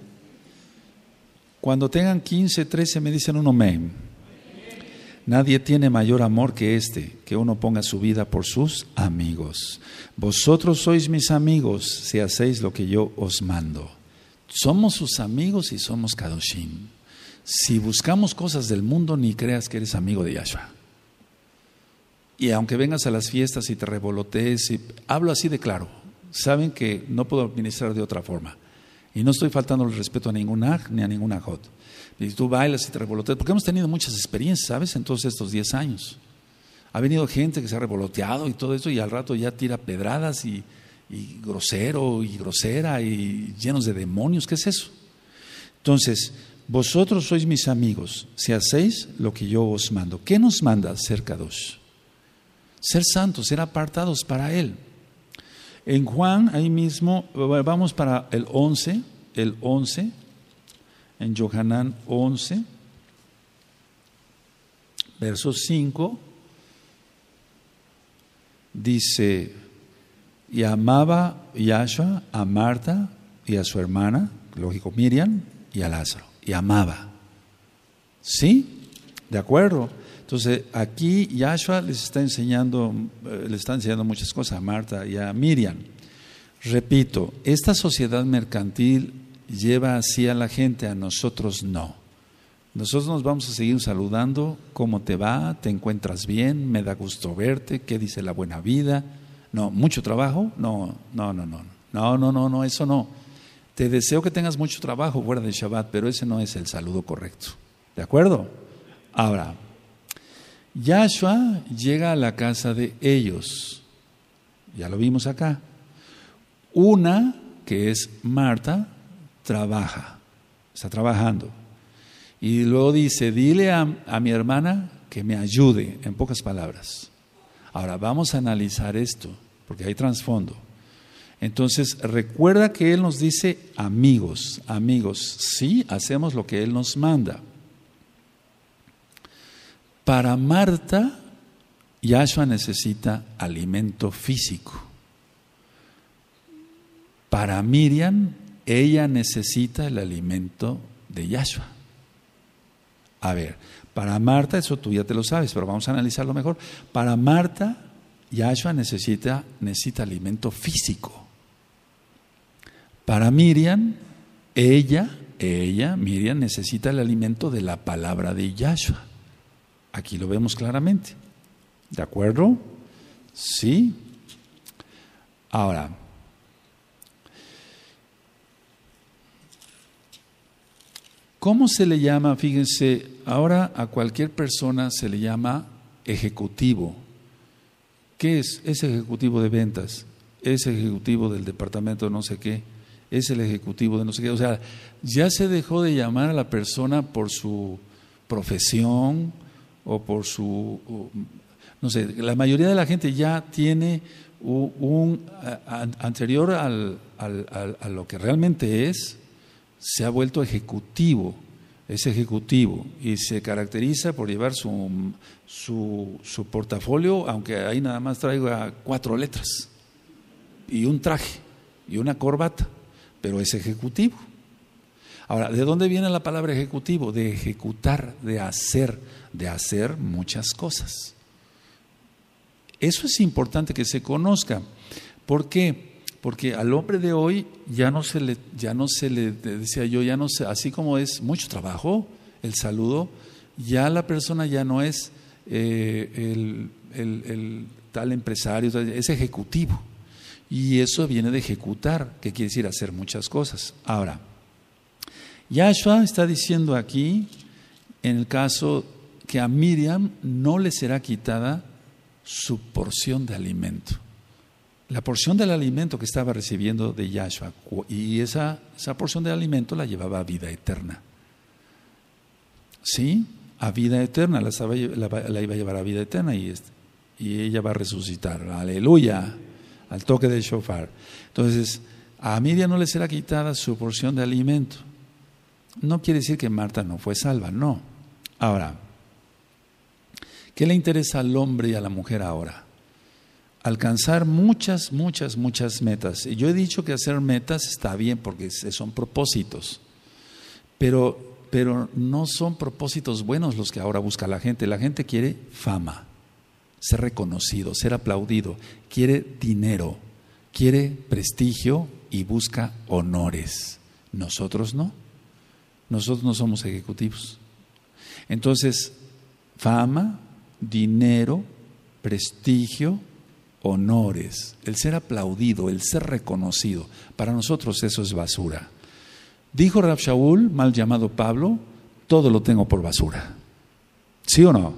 Cuando tengan 15, 13 me dicen uno amén. Nadie tiene mayor amor que este, que uno ponga su vida por sus amigos. Vosotros sois mis amigos si hacéis lo que yo os mando. Somos sus amigos y somos Kadoshim. Si buscamos cosas del mundo, ni creas que eres amigo de Yahshua y aunque vengas a las fiestas y te revolotees, y, hablo así de claro, saben que no puedo administrar de otra forma. Y no estoy faltando el respeto a ningún aj ni a ninguna hot. Y tú bailas y te revoloteas, porque hemos tenido muchas experiencias, ¿sabes? En todos estos 10 años. Ha venido gente que se ha revoloteado y todo eso, y al rato ya tira pedradas y, grosero y grosera y llenos de demonios. ¿Qué es eso? Entonces, vosotros sois mis amigos si hacéis lo que yo os mando. ¿Qué nos manda cerca dos? ser santos, ser apartados para Él. En Juan, ahí mismo, vamos para el 11, el 11, en Johanán 11, verso 5, dice, y amaba Yahshua a Marta y a su hermana, lógico Miriam, y a Lázaro, y amaba. ¿Sí? ¿De acuerdo? Entonces, aquí Yahshua les está enseñando, eh, les está enseñando muchas cosas a Marta y a Miriam. Repito, esta sociedad mercantil lleva así a la gente, a nosotros no. Nosotros nos vamos a seguir saludando, ¿cómo te va? ¿Te encuentras bien? ¿Me da gusto verte? ¿Qué dice la buena vida? No, mucho trabajo? No, no, no, no. No, no, no, no, eso no. Te deseo que tengas mucho trabajo fuera del Shabbat, pero ese no es el saludo correcto. ¿De acuerdo? Ahora, Yahshua llega a la casa de ellos. Ya lo vimos acá. Una, que es Marta, trabaja, está trabajando. Y luego dice, dile a, mi hermana que me ayude, en pocas palabras. Ahora vamos a analizar esto, porque hay trasfondo. Entonces, recuerda que Él nos dice amigos, amigos, sí, hacemos lo que Él nos manda. Para Marta, Yahshua necesita alimento físico. Para Miriam, ella necesita el alimento de Yahshua. A ver, para Marta, eso tú ya te lo sabes, pero vamos a analizarlo mejor. Para Marta, Yahshua necesita, necesita alimento físico. Para Miriam, ella, ella, Miriam, necesita el alimento de la palabra de Yahshua. Aquí lo vemos claramente. ¿De acuerdo? Sí. Ahora, ¿cómo se le llama? Fíjense, ahora a cualquier persona se le llama ejecutivo. ¿Qué es? Es ejecutivo de ventas, es ejecutivo del departamento no sé qué, es el ejecutivo de no sé qué. O sea, ya se dejó de llamar a la persona por su profesión, o por su, no sé, la mayoría de la gente ya tiene un, anterior al, al, a lo que realmente es, se ha vuelto ejecutivo, es ejecutivo y se caracteriza por llevar su, su, su portafolio, aunque ahí nada más traiga cuatro letras y un traje y una corbata, pero es ejecutivo. Ahora, ¿de dónde viene la palabra ejecutivo? De ejecutar, de hacer, de hacer muchas cosas. Eso es importante que se conozca. ¿Por qué? Porque al hombre de hoy ya no se le, ya no se le, decía yo, ya no sé así como es mucho trabajo, el saludo, ya la persona ya no es eh, el, el, tal empresario, es ejecutivo. Y eso viene de ejecutar, que quiere decir hacer muchas cosas. Ahora, Yahshua está diciendo aquí, en el caso que a Miriam no le será quitada su porción de alimento. La porción del alimento que estaba recibiendo de Yahshua, y esa, esa porción de alimento la llevaba a vida eterna. ¿Sí? A vida eterna, la, iba a llevar a vida eterna y, y ella va a resucitar. Aleluya, al toque del shofar. Entonces, a Miriam no le será quitada su porción de alimento. No quiere decir que Marta no fue salva, no. Ahora, ¿Qué le interesa al hombre y a la mujer ahora? Alcanzar muchas, muchas, muchas metas. Y yo he dicho que hacer metas está bien porque son propósitos, pero, pero no son propósitos buenos los que ahora busca la gente. La gente quiere fama, ser reconocido, ser aplaudido, quiere dinero, quiere prestigio y busca honores. Nosotros no. Nosotros no somos ejecutivos. Entonces, fama, dinero, prestigio, honores, el ser aplaudido, el ser reconocido. Para nosotros eso es basura. Dijo Rab Shaul, mal llamado Pablo, todo lo tengo por basura. ¿Sí o no?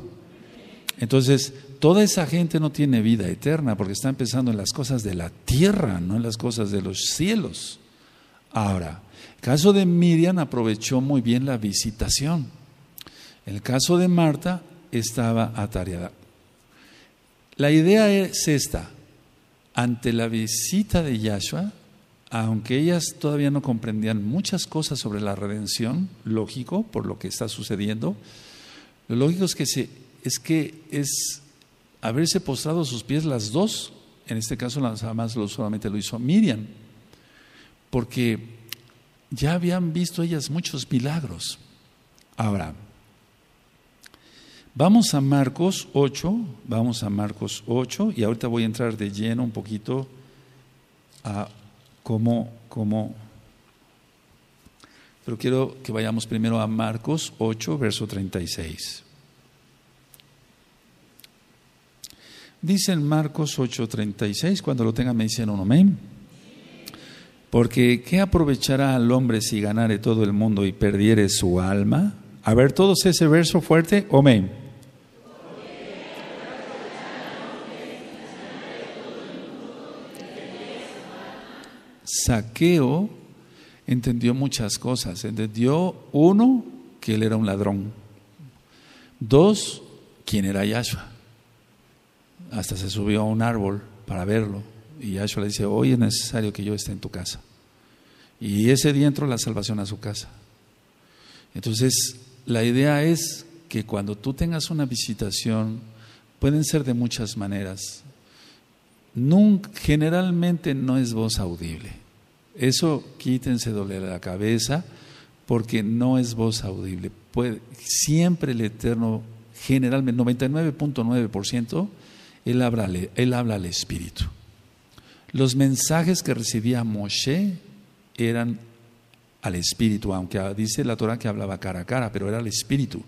Entonces, toda esa gente no tiene vida eterna porque está empezando en las cosas de la tierra, no en las cosas de los cielos. Ahora, el caso de Miriam aprovechó muy bien la visitación. El caso de Marta estaba atareada. La idea es esta. Ante la visita de Yahshua, aunque ellas todavía no comprendían muchas cosas sobre la redención, lógico, por lo que está sucediendo, lo lógico es que, es, que es haberse postrado a sus pies las dos, en este caso nada más lo, solamente lo hizo Miriam, porque ya habían visto ellas muchos milagros. Abraham Vamos a Marcos 8, vamos a Marcos 8 y ahorita voy a entrar de lleno un poquito a cómo, cómo, pero quiero que vayamos primero a Marcos 8, verso 36. Dice Marcos 8, 36, cuando lo tengan me dicen un amén. Porque ¿qué aprovechará al hombre si ganare todo el mundo y perdiere su alma? A ver, todos ese verso fuerte, amén. Saqueo entendió muchas cosas. Entendió, uno, que él era un ladrón. Dos, quién era Yahshua. Hasta se subió a un árbol para verlo. Y Yahshua le dice, hoy es necesario que yo esté en tu casa. Y ese día entró la salvación a su casa. Entonces, la idea es que cuando tú tengas una visitación, pueden ser de muchas maneras. generalmente no es voz audible. Eso quítense de la cabeza porque no es voz audible. Puede, siempre el Eterno, generalmente 99.9%, él él habla al Espíritu. Los mensajes que recibía Moshe eran al Espíritu, aunque dice la Torah que hablaba cara a cara, pero era al Espíritu.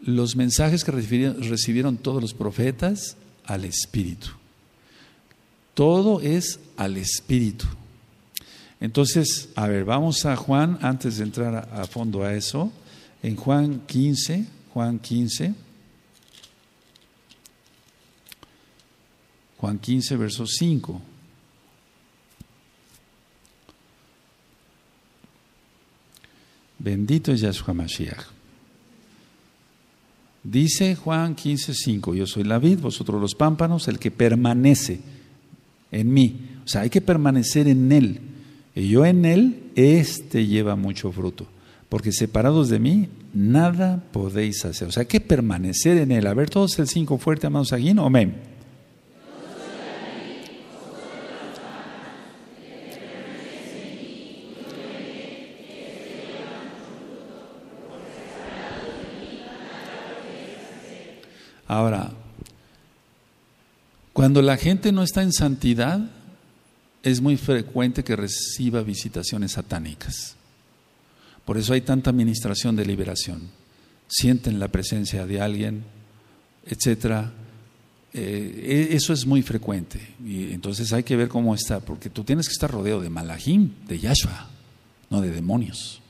Los mensajes que recibieron todos los profetas, al Espíritu. Todo es al Espíritu. Entonces, a ver, vamos a Juan, antes de entrar a, fondo a eso, en Juan 15, Juan 15, Juan 15, verso 5. Bendito es Yahshua Mashiach. Dice Juan 5 yo soy la vid, vosotros los pámpanos, el que permanece en mí. O sea, hay que permanecer en él. Y yo en él, éste lleva mucho fruto. Porque separados de mí, nada podéis hacer. O sea, que permanecer en él. A ver, todos el cinco fuerte, amados aquí, amén. Ahora, cuando la gente no está en santidad, es muy frecuente que reciba visitaciones satánicas. Por eso hay tanta administración de liberación. Sienten la presencia de alguien, etcétera. Eh, e, eso es muy frecuente. Y entonces hay que ver cómo está, porque tú tienes que estar rodeado de Malahim, de Yahshua, no de demonios.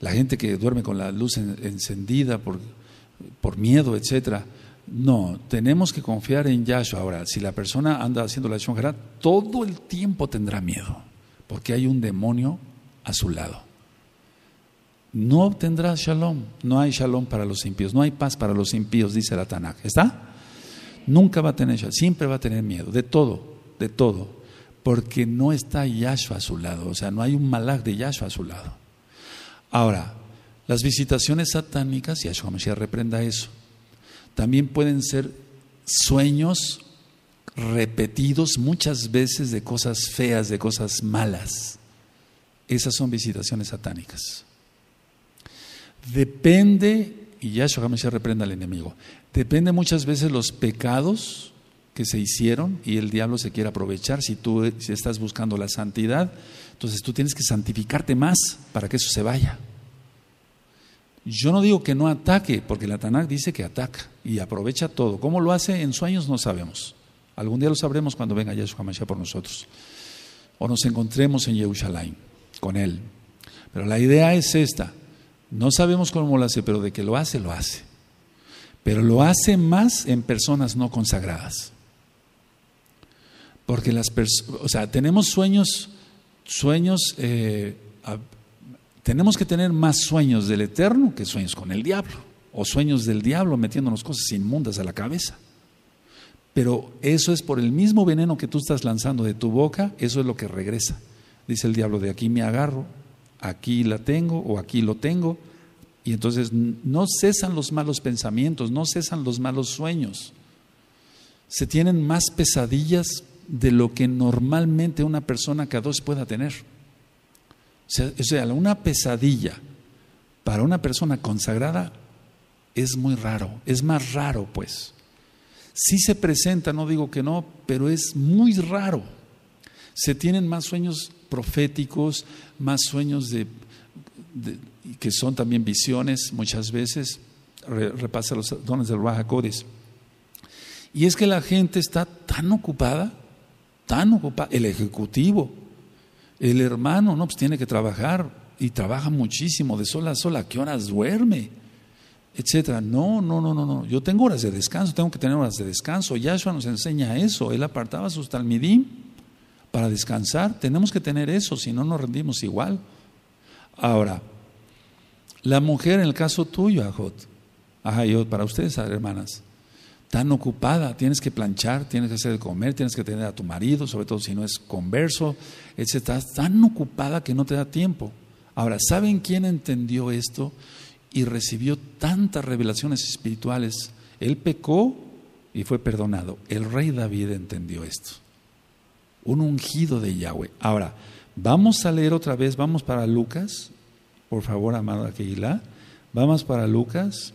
La gente que duerme con la luz encendida por, por miedo, etcétera no, tenemos que confiar en Yahshua. Ahora, si la persona anda haciendo la acción todo el tiempo tendrá miedo, porque hay un demonio a su lado. No obtendrá shalom, no hay shalom para los impíos, no hay paz para los impíos dice la Tanakh. ¿Está? Nunca va a tener shalom, siempre va a tener miedo, de todo, de todo, porque no está Yahshua a su lado, o sea, no hay un malak de Yahshua a su lado. Ahora, las visitaciones satánicas, Yahshua Mashiach reprenda eso también pueden ser sueños repetidos muchas veces de cosas feas, de cosas malas. Esas son visitaciones satánicas. Depende, y ya Yahshua se reprenda al enemigo, depende muchas veces los pecados que se hicieron y el diablo se quiere aprovechar. Si tú si estás buscando la santidad, entonces tú tienes que santificarte más para que eso se vaya. Yo no digo que no ataque, porque el Tanakh dice que ataca y aprovecha todo. ¿Cómo lo hace en sueños? No sabemos. Algún día lo sabremos cuando venga Yeshua Mashiach por nosotros. O nos encontremos en Yerushalayim con él. Pero la idea es esta. No sabemos cómo lo hace, pero de que lo hace, lo hace. Pero lo hace más en personas no consagradas. Porque las personas, o sea, tenemos sueños, sueños eh, tenemos que tener más sueños del eterno que sueños con el diablo, o sueños del diablo metiéndonos cosas inmundas a la cabeza. Pero eso es por el mismo veneno que tú estás lanzando de tu boca, eso es lo que regresa. Dice el diablo, de aquí me agarro, aquí la tengo o aquí lo tengo. Y entonces no cesan los malos pensamientos, no cesan los malos sueños. Se tienen más pesadillas de lo que normalmente una persona cada dos pueda tener. O sea, una pesadilla para una persona consagrada es muy raro, es más raro pues. si se presenta, no digo que no, pero es muy raro. Se tienen más sueños proféticos, más sueños de, que son también visiones muchas veces. repasa los dones del Rajacodis. Y es que la gente está tan ocupada, tan ocupada, el ejecutivo, el hermano, no, pues tiene que trabajar y trabaja muchísimo, de sola a sola, ¿qué horas duerme? Etcétera. No, no, no, no, no. Yo tengo horas de descanso, tengo que tener horas de descanso. Yahshua nos enseña eso. Él apartaba sus talmidim para descansar. Tenemos que tener eso, si no nos rendimos igual. Ahora, la mujer en el caso tuyo, Ajot, yo para ustedes, hermanas, tan ocupada, tienes que planchar, tienes que hacer de comer, tienes que tener a tu marido, sobre todo si no es converso, etc. Estás tan ocupada que no te da tiempo. Ahora, ¿saben quién entendió esto y recibió tantas revelaciones espirituales? Él pecó y fue perdonado. El rey David entendió esto. Un ungido de Yahweh. Ahora, vamos a leer otra vez, vamos para Lucas, por favor, amado Aquila. vamos para Lucas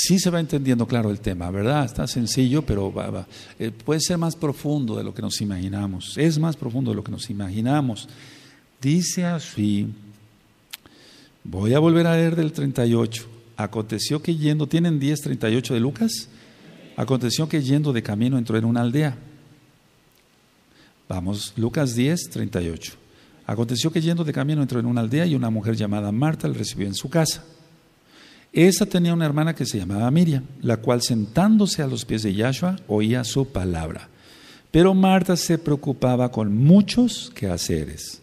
sí se va entendiendo claro el tema, ¿verdad? Está sencillo, pero eh, puede ser más profundo de lo que nos imaginamos. Es más profundo de lo que nos imaginamos. Dice así, voy a volver a leer del 38. Aconteció que yendo, ¿tienen 10, de Lucas? Aconteció que yendo de camino entró en una aldea. Vamos, Lucas 10, 38. Aconteció que yendo de camino entró en una aldea y una mujer llamada Marta le recibió en su casa. Esa tenía una hermana que se llamaba Miriam, la cual sentándose a los pies de Yahshua oía su palabra. Pero Marta se preocupaba con muchos quehaceres.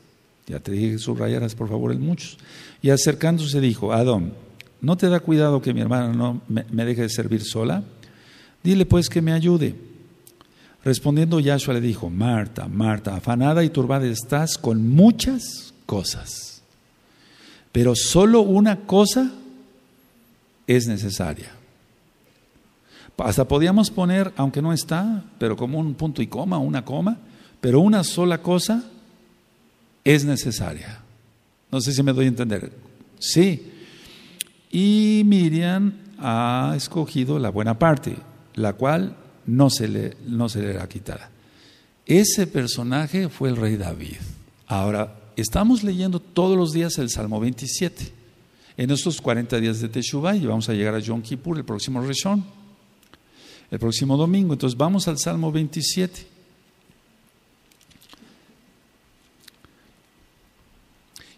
Ya te dije que subrayaras por favor el muchos. Y acercándose dijo, Adón, ¿no te da cuidado que mi hermana no me, deje de servir sola? Dile pues que me ayude. Respondiendo Yahshua le dijo, Marta, Marta, afanada y turbada estás con muchas cosas. Pero solo una cosa es necesaria. Hasta podíamos poner, aunque no está, pero como un punto y coma, una coma, pero una sola cosa es necesaria. No sé si me doy a entender. Sí. Y Miriam ha escogido la buena parte, la cual no se le, no se le Ese personaje fue el rey David. Ahora, estamos leyendo todos los días el Salmo 27. En estos 40 días de Teshuvah y vamos a llegar a Yom Kippur, el próximo Rishon, el próximo domingo. Entonces vamos al Salmo 27.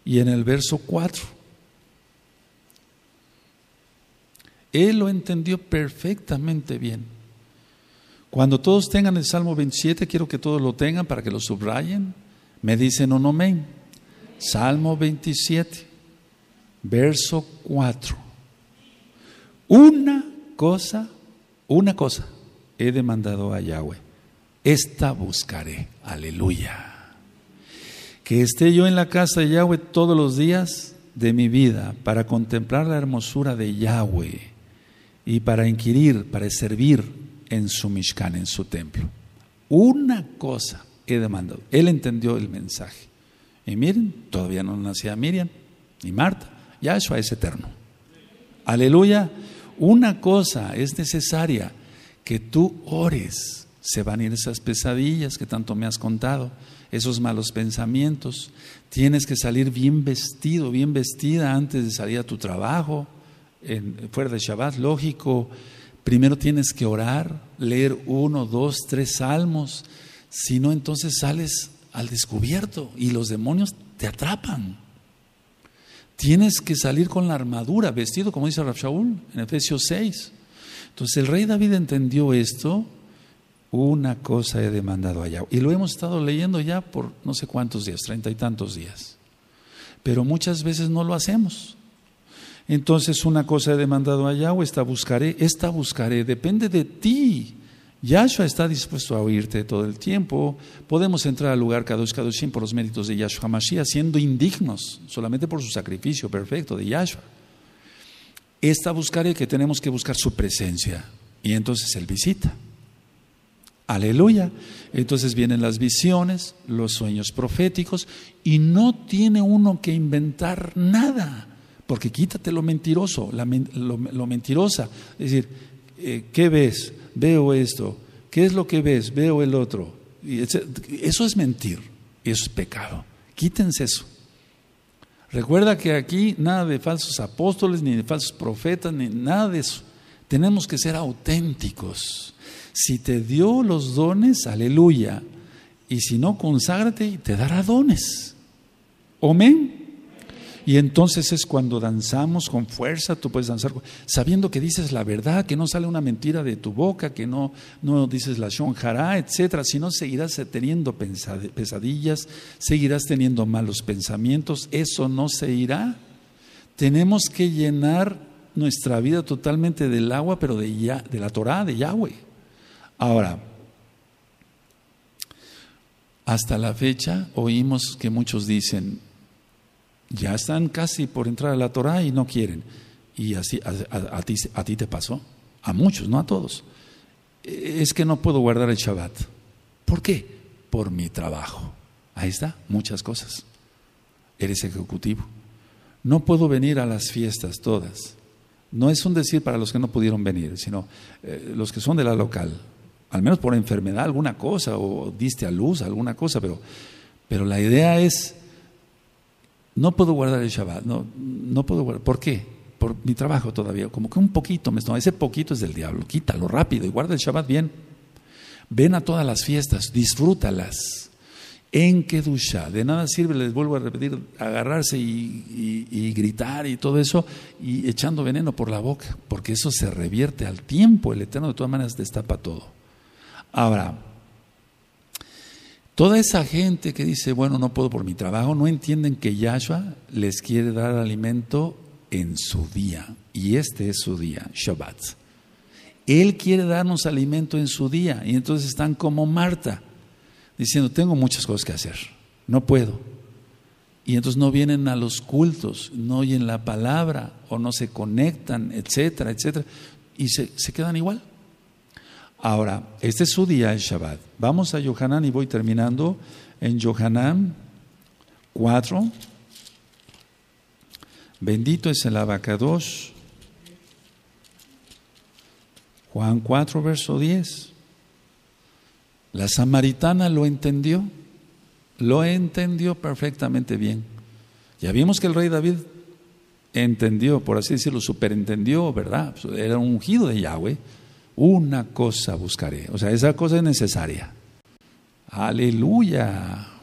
Y en el verso 4, él lo entendió perfectamente bien. Cuando todos tengan el Salmo 27, quiero que todos lo tengan para que lo subrayen. Me dicen o no, Salmo 27 verso 4. Una cosa, una cosa he demandado a Yahweh. Esta buscaré. Aleluya. Que esté yo en la casa de Yahweh todos los días de mi vida para contemplar la hermosura de Yahweh y para inquirir, para servir en su Mishkan, en su templo. Una cosa he demandado. Él entendió el mensaje. Y miren, todavía no nacía Miriam ni Marta. Yahshua es eterno. Aleluya. Una cosa es necesaria, que tú ores. Se van a ir esas pesadillas que tanto me has contado, esos malos pensamientos. Tienes que salir bien vestido, bien vestida antes de salir a tu trabajo, en, fuera de Shabbat, lógico. Primero tienes que orar, leer uno, dos, tres salmos. Si no, entonces sales al descubierto y los demonios te atrapan. Tienes que salir con la armadura, vestido, como dice rafael Shaul en Efesios 6. Entonces el rey David entendió esto. Una cosa he demandado a Yahweh. Y lo hemos estado leyendo ya por no sé cuántos días, treinta y tantos días. Pero muchas veces no lo hacemos. Entonces una cosa he demandado a Yahweh, esta buscaré, esta buscaré, depende de ti. Yahshua está dispuesto a oírte todo el tiempo. Podemos entrar al lugar cada Kadoshim por los méritos de Yahshua Mashiach, siendo indignos solamente por su sacrificio perfecto de Yahshua. Esta el que tenemos que buscar su presencia. Y entonces Él visita. Aleluya. Entonces vienen las visiones, los sueños proféticos, y no tiene uno que inventar nada, porque quítate lo mentiroso, lo, mentirosa. Es decir, eh, ¿qué ves? veo esto, ¿qué es lo que ves? Veo el otro. Y eso es mentir, eso es pecado. Quítense eso. Recuerda que aquí nada de falsos apóstoles, ni de falsos profetas, ni nada de eso. Tenemos que ser auténticos. Si te dio los dones, aleluya. Y si no, conságrate y te dará dones. Amén. Y entonces es cuando danzamos con fuerza, tú puedes danzar sabiendo que dices la verdad, que no sale una mentira de tu boca, que no, no dices la shonjara, etcétera, no, seguirás teniendo pesadillas, seguirás teniendo malos pensamientos, eso no se irá. Tenemos que llenar nuestra vida totalmente del agua, pero de, de la Torah, de Yahweh. Ahora, hasta la fecha oímos que muchos dicen, ya están casi por entrar a la Torah y no quieren. Y así a, ti, te pasó, a muchos, no a todos. E, es que no puedo guardar el Shabbat. ¿Por qué? Por mi trabajo. Ahí está, muchas cosas. Eres ejecutivo. No puedo venir a las fiestas todas. No es un decir para los que no pudieron venir, sino eh, los que son de la local. Al menos por enfermedad, alguna cosa, o diste a luz, alguna cosa, pero, pero la idea es no puedo guardar el Shabbat, no, no puedo guardar. ¿Por qué? Por mi trabajo todavía, como que un poquito, me no, ese poquito es del diablo, quítalo rápido y guarda el Shabbat bien. Ven a todas las fiestas, disfrútalas. En Kedusha, de nada sirve, les vuelvo a repetir, agarrarse y, y gritar y todo eso, y echando veneno por la boca, porque eso se revierte al tiempo, el Eterno de todas maneras destapa todo. Ahora, Toda esa gente que dice, bueno, no puedo por mi trabajo, no entienden que Yahshua les quiere dar alimento en su día. Y este es su día, Shabbat. Él quiere darnos alimento en su día. Y entonces están como Marta, diciendo, tengo muchas cosas que hacer, no puedo. Y entonces no vienen a los cultos, no oyen la palabra o no se conectan, etcétera, etcétera. Y se, se quedan igual. Ahora, este es su día, el Shabbat. Vamos a Yohanan y voy terminando en Yohanan 4. Bendito es el 2, Juan 4, verso 10. La samaritana lo entendió, lo entendió perfectamente bien. Ya vimos que el rey David entendió, por así decirlo, superentendió, ¿verdad? Era un ungido de Yahweh, una cosa buscaré. O sea, esa cosa es necesaria. Aleluya.